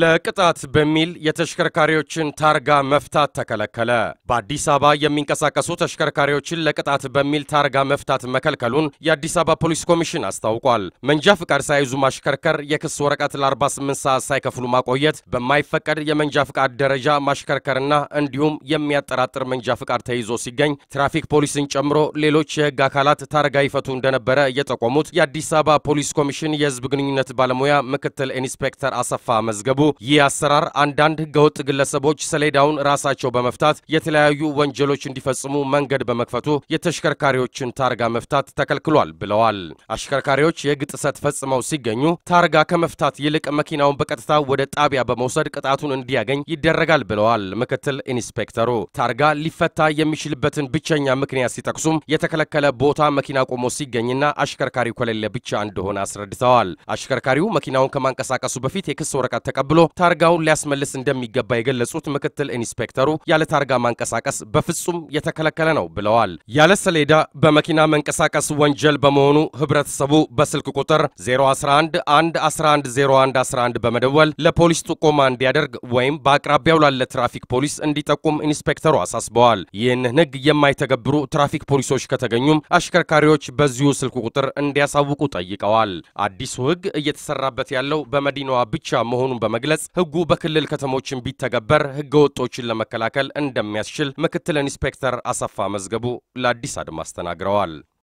ለቅጣት በሚል የተሽከርካሪዎችን ታርጋ መፍታት ተከለከለ። በአዲስ አበባ የሚንቀሳቀሱ ተሽከርካሪዎችን ለቅጣት በሚል ታርጋ መፍታት መከልከሉን የአዲስ አበባ ፖሊስ ኮሚሽን አስታውቋል። መንጃ ፍቃድ ሳይዙ ማሽከርከር፣ የክስ ወረቀት ለ48 ሰዓት ሳይከፍሉ ማቆየት፣ በማይፈቀድ የመንጃ ፍቃድ ደረጃ ማሽከርከርና እንዲሁም የሚያጠራጥር መንጃ ፍቃድ ተይዞ ሲገኝ ትራፊክ ፖሊስን ጨምሮ ሌሎች የህግ አካላት ታርጋ ይፈቱ እንደነበረ የጠቆሙት የአዲስ አበባ ፖሊስ ኮሚሽን የህዝብ ግንኙነት ባለሙያ ምክትል ኢንስፔክተር አሰፋ መዝገብ ሲመዘገቡ ይህ አሰራር አንዳንድ ህገወጥ ግለሰቦች ሰሌዳውን ራሳቸው በመፍታት የተለያዩ ወንጀሎች እንዲፈጽሙ መንገድ በመክፈቱ የተሽከርካሪዎችን ታርጋ መፍታት ተከልክሏል ብለዋል። አሽከርካሪዎች የህግ ጥሰት ፈጽመው ሲገኙ ታርጋ ከመፍታት ይልቅ መኪናውን በቀጥታ ወደ ጣቢያ በመውሰድ ቅጣቱን እንዲያገኝ ይደረጋል ብለዋል ምክትል ኢንስፔክተሩ። ታርጋ ሊፈታ የሚችልበትን ብቸኛ ምክንያት ሲጠቅሱም የተከለከለ ቦታ መኪና ቆሞ ሲገኝና አሽከርካሪው ከሌለ ብቻ እንደሆነ አስረድተዋል። አሽከርካሪው መኪናውን ከማንቀሳቀሱ በፊት የክስ ወረቀት ተቀ ተቀብሎ ታርጋውን ሊያስመልስ እንደሚገባ የገለጹት ምክትል ኢንስፔክተሩ ያለ ታርጋ ማንቀሳቀስ በፍጹም የተከለከለ ነው ብለዋል። ያለ ሰሌዳ በመኪና መንቀሳቀስ ወንጀል በመሆኑ ህብረተሰቡ በስልክ ቁጥር 0111110111 በመደወል ለፖሊስ ጥቆማ እንዲያደርግ ወይም በአቅራቢያው ላለ ትራፊክ ፖሊስ እንዲጠቁም ኢንስፔክተሩ አሳስበዋል። ይህን ህግ የማይተገብሩ ትራፊክ ፖሊሶች ከተገኙም አሽከርካሪዎች በዚሁ ስልክ ቁጥር እንዲያሳውቁ ጠይቀዋል። አዲሱ ህግ እየተሰራበት ያለው በመዲናዋ ብቻ መሆኑን በመግለጽ ህጉ በክልል ከተሞችን ቢተገበር ህገወጦችን ለመከላከል እንደሚያስችል ምክትል ኢንስፔክተር አሰፋ መዝገቡ ለአዲስ አድማስ ተናግረዋል።